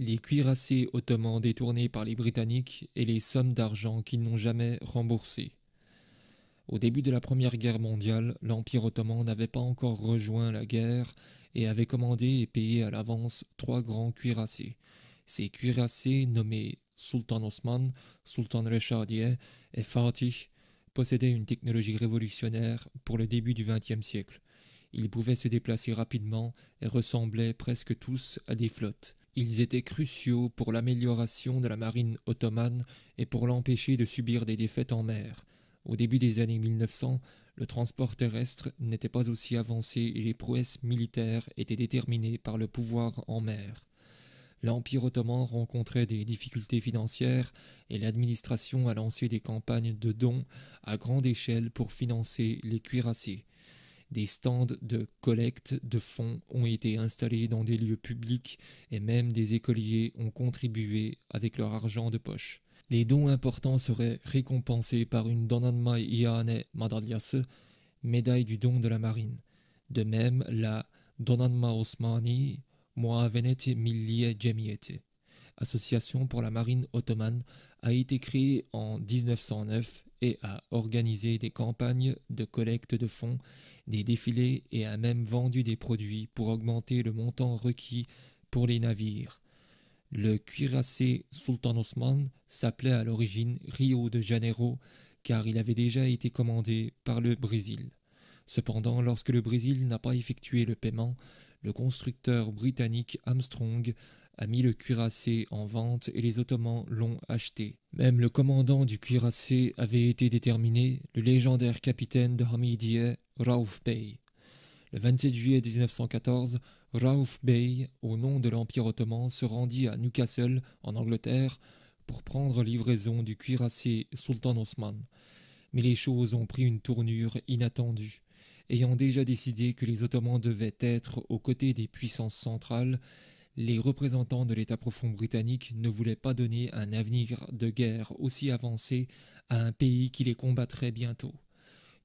les cuirassés ottomans détournés par les Britanniques et les sommes d'argent qu'ils n'ont jamais remboursées. Au début de la Première Guerre mondiale, l'Empire ottoman n'avait pas encore rejoint la guerre et avait commandé et payé à l'avance trois grands cuirassés. Ces cuirassés, nommés Sultan Osman, Sultan Rechardier et Fatih, possédaient une technologie révolutionnaire pour le début du XXe siècle. Ils pouvaient se déplacer rapidement et ressemblaient presque tous à des flottes. Ils étaient cruciaux pour l'amélioration de la marine ottomane et pour l'empêcher de subir des défaites en mer. Au début des années 1900, le transport terrestre n'était pas aussi avancé et les prouesses militaires étaient déterminées par le pouvoir en mer. L'Empire ottoman rencontrait des difficultés financières et l'administration a lancé des campagnes de dons à grande échelle pour financer les cuirassés. Des stands de collecte de fonds ont été installés dans des lieux publics et même des écoliers ont contribué avec leur argent de poche. Les dons importants seraient récompensés par une donanma Iane Madalias, médaille du don de la marine. De même, la Donanma Osmani veneti Millie Jemiete, association pour la marine ottomane, a été créée en 1909 et a organisé des campagnes de collecte de fonds, des défilés et a même vendu des produits pour augmenter le montant requis pour les navires. Le cuirassé Sultan Osman s'appelait à l'origine Rio de Janeiro car il avait déjà été commandé par le Brésil. Cependant, lorsque le Brésil n'a pas effectué le paiement, le constructeur britannique Armstrong a mis le cuirassé en vente et les Ottomans l'ont acheté. Même le commandant du cuirassé avait été déterminé, le légendaire capitaine de Hamidiyeh, Rauf Bey. Le 27 juillet 1914, Rauf Bey, au nom de l'Empire ottoman, se rendit à Newcastle, en Angleterre, pour prendre livraison du cuirassé Sultan Osman. Mais les choses ont pris une tournure inattendue. Ayant déjà décidé que les Ottomans devaient être aux côtés des puissances centrales, les représentants de l'État profond britannique ne voulaient pas donner un avenir de guerre aussi avancé à un pays qui les combattrait bientôt.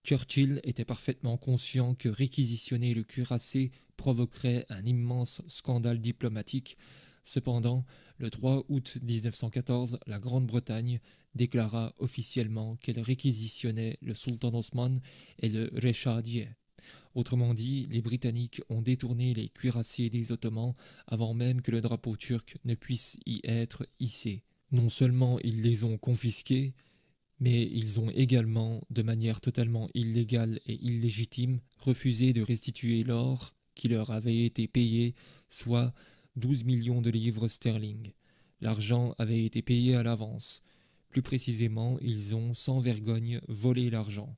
Churchill était parfaitement conscient que réquisitionner le cuirassé provoquerait un immense scandale diplomatique. Cependant, le 3 août 1914, la Grande-Bretagne déclara officiellement qu'elle réquisitionnait le Sultan Osman et le Reshadieh. Autrement dit, les Britanniques ont détourné les cuirassiers des Ottomans avant même que le drapeau turc ne puisse y être hissé. Non seulement ils les ont confisqués, mais ils ont également, de manière totalement illégale et illégitime, refusé de restituer l'or qui leur avait été payé, soit 12 millions de livres sterling. L'argent avait été payé à l'avance. Plus précisément, ils ont sans vergogne volé l'argent.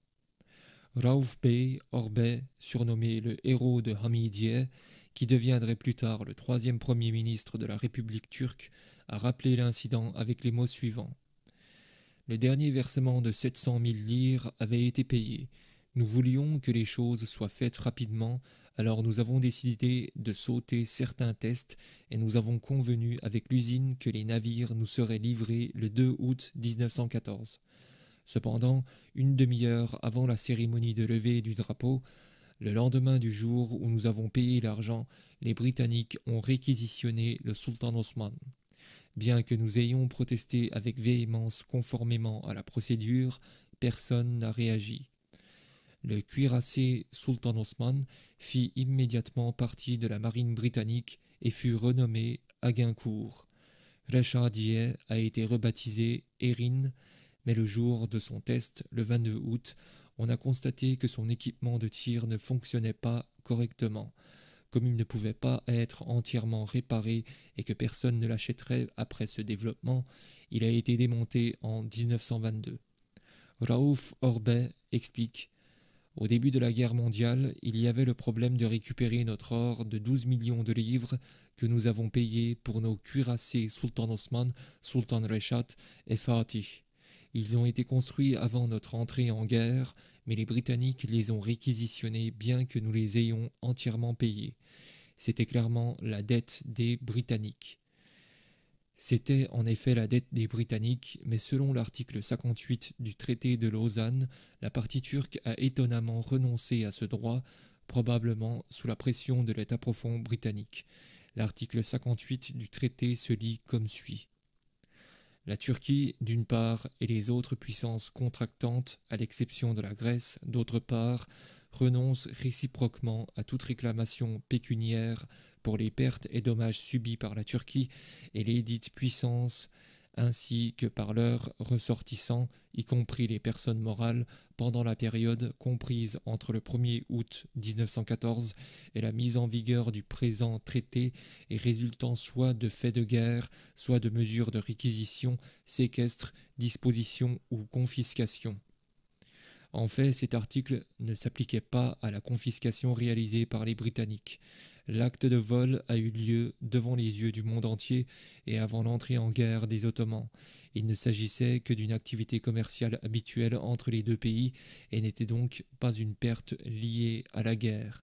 Rauf Bey surnommé le héros de Hamidiye, qui deviendrait plus tard le troisième premier ministre de la République turque, a rappelé l'incident avec les mots suivants. Le dernier versement de 700 000 lires avait été payé. Nous voulions que les choses soient faites rapidement, alors nous avons décidé de sauter certains tests et nous avons convenu avec l'usine que les navires nous seraient livrés le 2 août 1914. Cependant, une demi-heure avant la cérémonie de levée du drapeau, le lendemain du jour où nous avons payé l'argent, les Britanniques ont réquisitionné le sultan Osman. Bien que nous ayons protesté avec véhémence conformément à la procédure, personne n'a réagi. Le cuirassé Sultan Osman fit immédiatement partie de la marine britannique et fut renommé Agincourt. Reshadieh a été rebaptisé Erin mais le jour de son test, le 22 août, on a constaté que son équipement de tir ne fonctionnait pas correctement. Comme il ne pouvait pas être entièrement réparé et que personne ne l'achèterait après ce développement, il a été démonté en 1922. Raouf Orbet explique Au début de la guerre mondiale, il y avait le problème de récupérer notre or de 12 millions de livres que nous avons payé pour nos cuirassés Sultan Osman, Sultan Reshat et Fatih. Ils ont été construits avant notre entrée en guerre, mais les Britanniques les ont réquisitionnés bien que nous les ayons entièrement payés. C'était clairement la dette des Britanniques. C'était en effet la dette des Britanniques, mais selon l'article 58 du traité de Lausanne, la partie turque a étonnamment renoncé à ce droit, probablement sous la pression de l'état profond britannique. L'article 58 du traité se lit comme suit. La Turquie, d'une part, et les autres puissances contractantes, à l'exception de la Grèce, d'autre part, renoncent réciproquement à toute réclamation pécuniaire pour les pertes et dommages subis par la Turquie et les dites puissances ainsi que par leurs ressortissants, y compris les personnes morales, pendant la période comprise entre le 1er août 1914 et la mise en vigueur du présent traité et résultant soit de faits de guerre, soit de mesures de réquisition, séquestre, disposition ou confiscation. En fait, cet article ne s'appliquait pas à la confiscation réalisée par les Britanniques. L'acte de vol a eu lieu devant les yeux du monde entier et avant l'entrée en guerre des Ottomans. Il ne s'agissait que d'une activité commerciale habituelle entre les deux pays et n'était donc pas une perte liée à la guerre.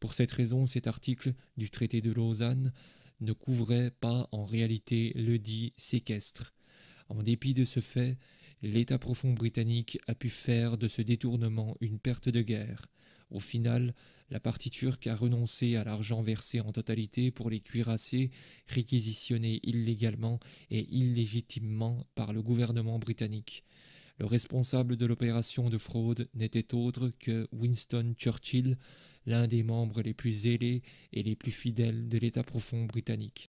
Pour cette raison, cet article du traité de Lausanne ne couvrait pas en réalité le dit séquestre. En dépit de ce fait, l'État profond britannique a pu faire de ce détournement une perte de guerre. Au final, la partie turque a renoncé à l'argent versé en totalité pour les cuirassés réquisitionnés illégalement et illégitimement par le gouvernement britannique. Le responsable de l'opération de fraude n'était autre que Winston Churchill, l'un des membres les plus zélés et les plus fidèles de l'État profond britannique.